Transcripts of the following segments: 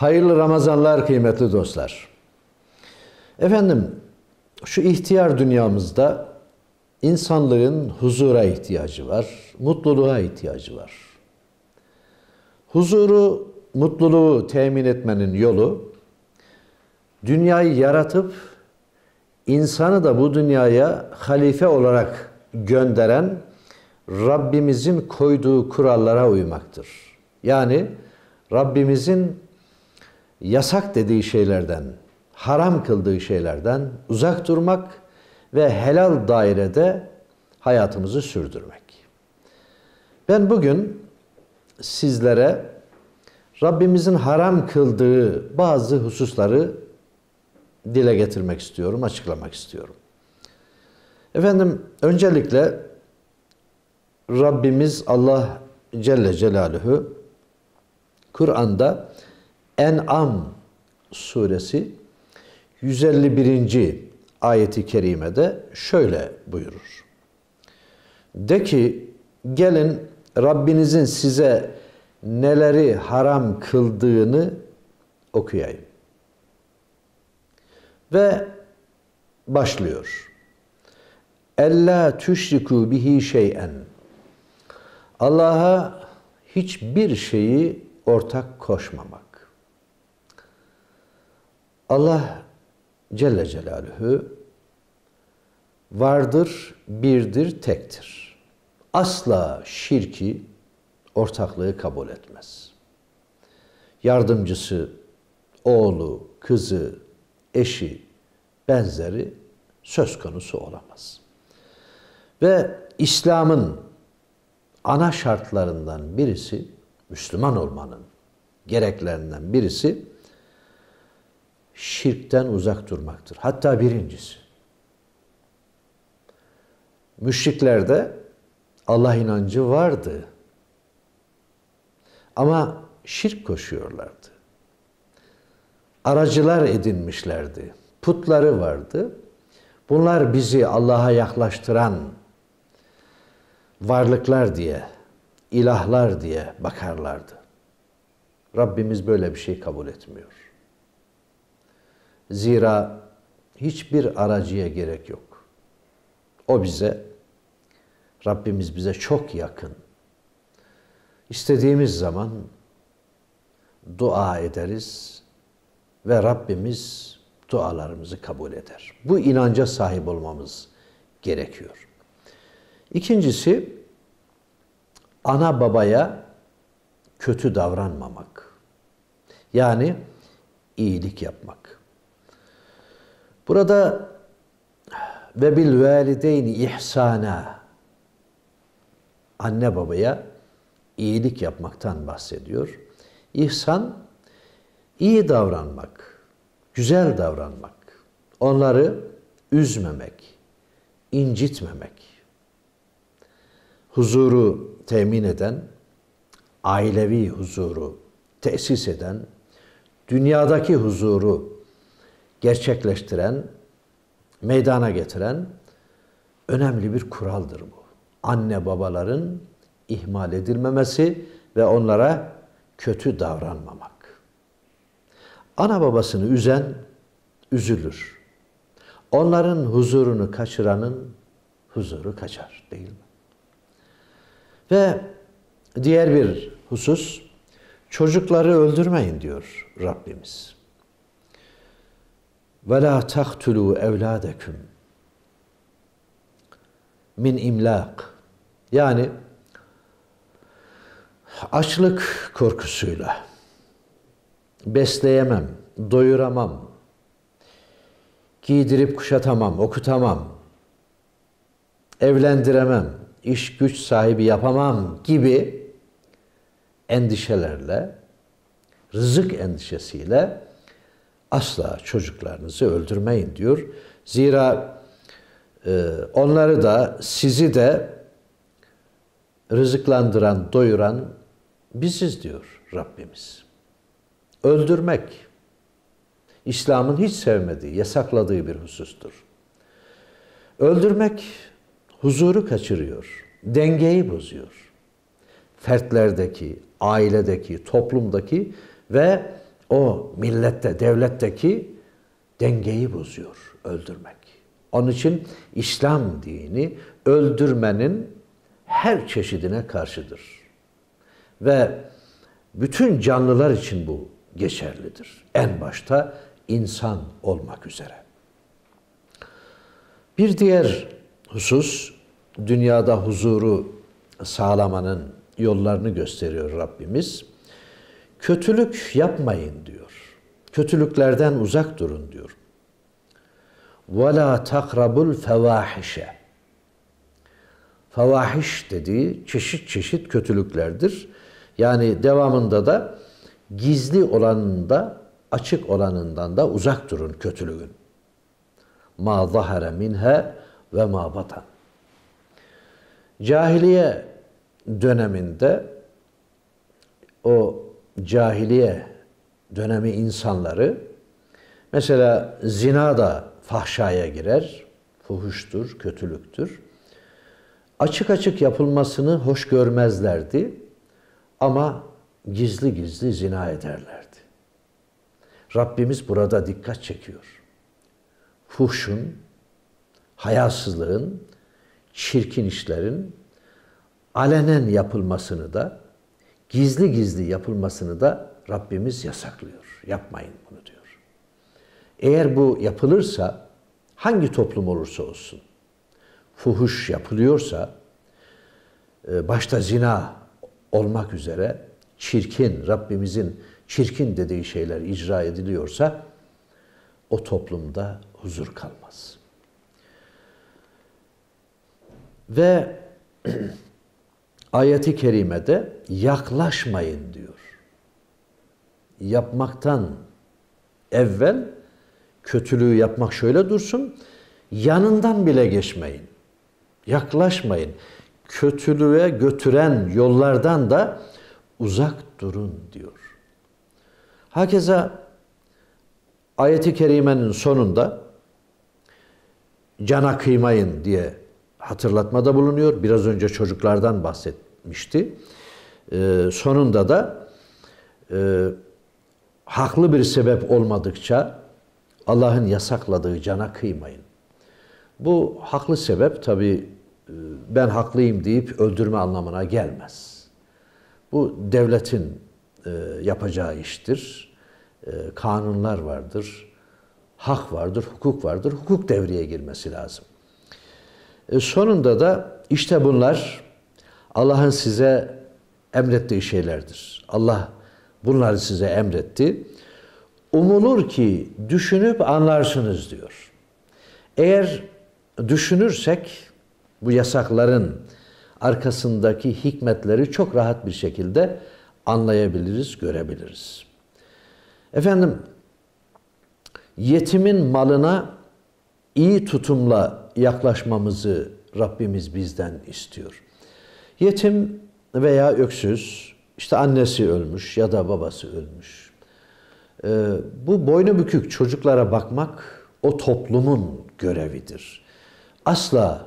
Hayırlı Ramazanlar kıymetli dostlar. Efendim, şu ihtiyar dünyamızda insanlığın huzura ihtiyacı var, mutluluğa ihtiyacı var. Huzuru, mutluluğu temin etmenin yolu dünyayı yaratıp insanı da bu dünyaya halife olarak gönderen Rabbimizin koyduğu kurallara uymaktır. Yani Rabbimizin yasak dediği şeylerden, haram kıldığı şeylerden uzak durmak ve helal dairede hayatımızı sürdürmek. Ben bugün sizlere Rabbimizin haram kıldığı bazı hususları dile getirmek istiyorum, açıklamak istiyorum. Efendim öncelikle Rabbimiz Allah Celle Celaluhu Kur'an'da En'am suresi 151. ayeti kerimede şöyle buyurur. De ki gelin Rabbinizin size neleri haram kıldığını okuyayım. Ve başlıyor. Ella tüşriku bihi şeyen. Allah'a hiçbir şeyi ortak koşmamak. Allah Celle Celaluhu vardır, birdir, tektir. Asla şirki, ortaklığı kabul etmez. Yardımcısı, oğlu, kızı, eşi, benzeri söz konusu olamaz. Ve İslam'ın ana şartlarından birisi, Müslüman olmanın gereklerinden birisi şirkten uzak durmaktır. Hatta birincisi. Müşriklerde Allah inancı vardı. Ama şirk koşuyorlardı. Aracılar edinmişlerdi. Putları vardı. Bunlar bizi Allah'a yaklaştıran varlıklar diye, ilahlar diye bakarlardı. Rabbimiz böyle bir şey kabul etmiyor. Zira hiçbir aracıya gerek yok. O bize, Rabbimiz bize çok yakın. İstediğimiz zaman dua ederiz ve Rabbimiz dualarımızı kabul eder. Bu inanca sahip olmamız gerekiyor. İkincisi ana babaya kötü davranmamak. Yani iyilik yapmak. Burada ve bil valideyni ihsana anne babaya iyilik yapmaktan bahsediyor. İhsan iyi davranmak, güzel davranmak, onları üzmemek, incitmemek, huzuru temin eden, ailevi huzuru tesis eden, dünyadaki huzuru gerçekleştiren, meydana getiren önemli bir kuraldır bu. Anne babaların ihmal edilmemesi ve onlara kötü davranmamak. Ana babasını üzen üzülür. Onların huzurunu kaçıranın huzuru kaçar değil mi? Ve diğer bir husus çocukları öldürmeyin diyor Rabbimiz. Ve la tahtulu evladekum min imlak. Yani açlık korkusuyla besleyemem, doyuramam, giydirip kuşatamam, okutamam, evlendiremem, iş güç sahibi yapamam gibi endişelerle, rızık endişesiyle asla çocuklarınızı öldürmeyin diyor. Zira e, onları da sizi de rızıklandıran, doyuran biziz diyor Rabbimiz. Öldürmek İslam'ın hiç sevmediği, yasakladığı bir husustur. Öldürmek huzuru kaçırıyor, dengeyi bozuyor. Fertlerdeki, ailedeki, toplumdaki ve o millette, devletteki dengeyi bozuyor öldürmek. Onun için İslam dini öldürmenin her çeşidine karşıdır. Ve bütün canlılar için bu geçerlidir. En başta insan olmak üzere. Bir diğer husus dünyada huzuru sağlamanın yollarını gösteriyor Rabbimiz. Kötülük yapmayın diyor. Kötülüklerden uzak durun diyor. وَلَا تَقْرَبُ الْفَوَاحِشَ Fevahiş dediği çeşit çeşit kötülüklerdir. Yani devamında da gizli olanında açık olanından da uzak durun kötülüğün. Ma zahara minha ve ma batan. Cahiliye döneminde o cahiliye dönemi insanları mesela zina da fahşaya girer. Fuhuştur, kötülüktür. Açık açık yapılmasını hoş görmezlerdi ama gizli gizli zina ederlerdi. Rabbimiz burada dikkat çekiyor. Fuhşun, hayasızlığın, çirkin işlerin alenen yapılmasını da gizli gizli yapılmasını da Rabbimiz yasaklıyor. Yapmayın bunu diyor. Eğer bu yapılırsa hangi toplum olursa olsun fuhuş yapılıyorsa e, başta zina olmak üzere çirkin Rabbimizin çirkin dediği şeyler icra ediliyorsa o toplumda huzur kalmaz. Ve ayeti kerimede yaklaşmayın diyor. Yapmaktan evvel kötülüğü yapmak şöyle dursun, yanından bile geçmeyin. Yaklaşmayın. Kötülüğe götüren yollardan da uzak durun diyor. Hakeza ayeti kerimenin sonunda cana kıymayın diye hatırlatmada bulunuyor. Biraz önce çocuklardan bahsetmişti. Ee, sonunda da e, haklı bir sebep olmadıkça Allah'ın yasakladığı cana kıymayın. Bu haklı sebep tabi e, ben haklıyım deyip öldürme anlamına gelmez. Bu devletin e, yapacağı iştir. E, kanunlar vardır, hak vardır, hukuk vardır. Hukuk devreye girmesi lazım. E, sonunda da işte bunlar Allah'ın size emrettiği şeylerdir. Allah bunları size emretti. Umulur ki düşünüp anlarsınız diyor. Eğer düşünürsek bu yasakların arkasındaki hikmetleri çok rahat bir şekilde anlayabiliriz, görebiliriz. Efendim, yetimin malına iyi tutumla yaklaşmamızı Rabbimiz bizden istiyor. Yetim veya öksüz, işte annesi ölmüş ya da babası ölmüş. E, bu boynu bükük çocuklara bakmak o toplumun görevidir. Asla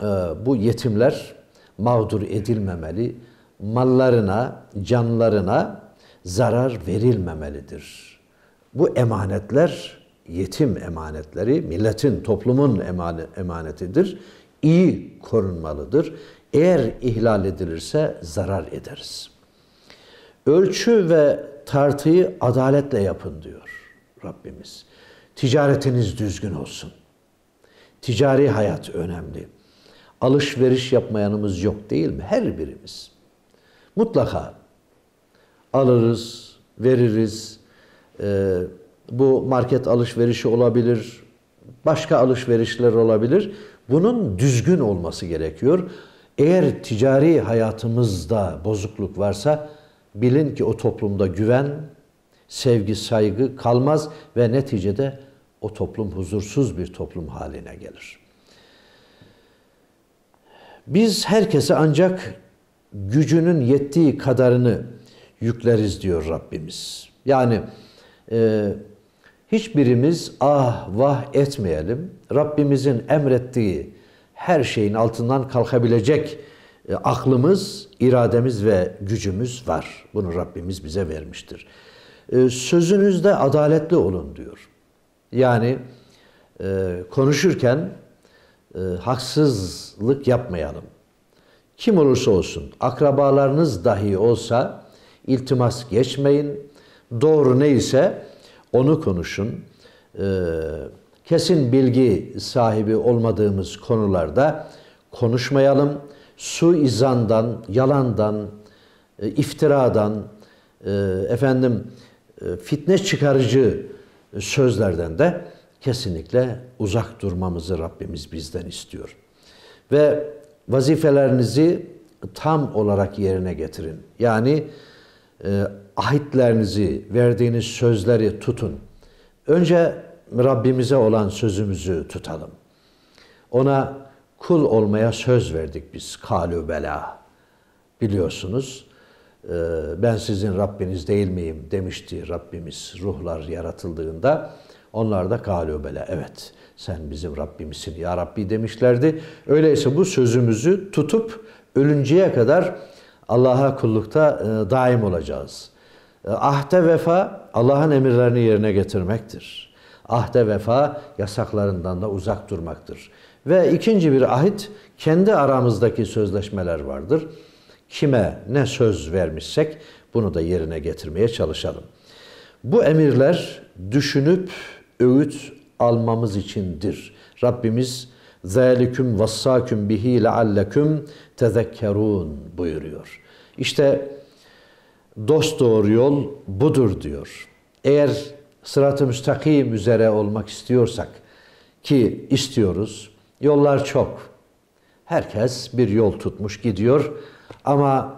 e, bu yetimler mağdur edilmemeli, mallarına, canlarına zarar verilmemelidir. Bu emanetler yetim emanetleri milletin, toplumun emanetidir. İyi korunmalıdır. Eğer ihlal edilirse zarar ederiz. Ölçü ve tartıyı adaletle yapın diyor Rabbimiz. Ticaretiniz düzgün olsun. Ticari hayat önemli. Alışveriş yapmayanımız yok değil mi? Her birimiz. Mutlaka alırız, veririz, e, bu market alışverişi olabilir, başka alışverişler olabilir. Bunun düzgün olması gerekiyor. Eğer ticari hayatımızda bozukluk varsa bilin ki o toplumda güven, sevgi, saygı kalmaz ve neticede o toplum huzursuz bir toplum haline gelir. Biz herkese ancak gücünün yettiği kadarını yükleriz diyor Rabbimiz. Yani e, Hiçbirimiz ah vah etmeyelim. Rabbimizin emrettiği her şeyin altından kalkabilecek e, aklımız, irademiz ve gücümüz var. Bunu Rabbimiz bize vermiştir. E, sözünüzde adaletli olun diyor. Yani e, konuşurken haksızlık yapmayalım. Kim olursa olsun, akrabalarınız dahi olsa iltimas geçmeyin. Doğru neyse onu konuşun. Ee, kesin bilgi sahibi olmadığımız konularda konuşmayalım. Suizandan, yalandan, e, iftiradan, e, efendim e, fitne çıkarıcı sözlerden de kesinlikle uzak durmamızı Rabbimiz bizden istiyor. Ve vazifelerinizi tam olarak yerine getirin. Yani e, ahitlerinizi, verdiğiniz sözleri tutun. Önce Rabbimize olan sözümüzü tutalım. Ona kul olmaya söz verdik biz. Kalu bela. Biliyorsunuz e, ben sizin Rabbiniz değil miyim demişti Rabbimiz ruhlar yaratıldığında. Onlar da kalu bela. Evet sen bizim Rabbimizsin ya Rabbi demişlerdi. Öyleyse bu sözümüzü tutup ölünceye kadar Allah'a kullukta e, daim olacağız. E, ahde vefa Allah'ın emirlerini yerine getirmektir. Ahde vefa yasaklarından da uzak durmaktır. Ve ikinci bir ahit kendi aramızdaki sözleşmeler vardır. Kime ne söz vermişsek bunu da yerine getirmeye çalışalım. Bu emirler düşünüp öğüt almamız içindir. Rabbimiz Zalikum vassaküm bihi lealleküm tezekkerun buyuruyor. İşte dost doğru yol budur diyor. Eğer sırat-ı müstakim üzere olmak istiyorsak ki istiyoruz. Yollar çok. Herkes bir yol tutmuş gidiyor ama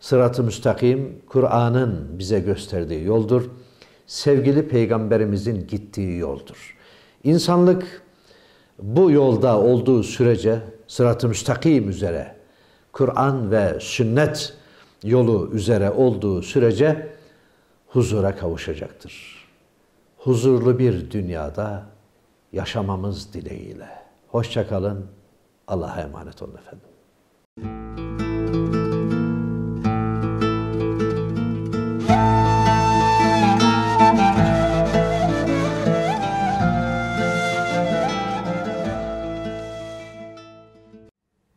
sırat-ı müstakim Kur'an'ın bize gösterdiği yoldur. Sevgili peygamberimizin gittiği yoldur. İnsanlık bu yolda olduğu sürece sırat-ı müstakim üzere Kur'an ve sünnet yolu üzere olduğu sürece huzura kavuşacaktır. Huzurlu bir dünyada yaşamamız dileğiyle. Hoşçakalın. Allah'a emanet olun efendim.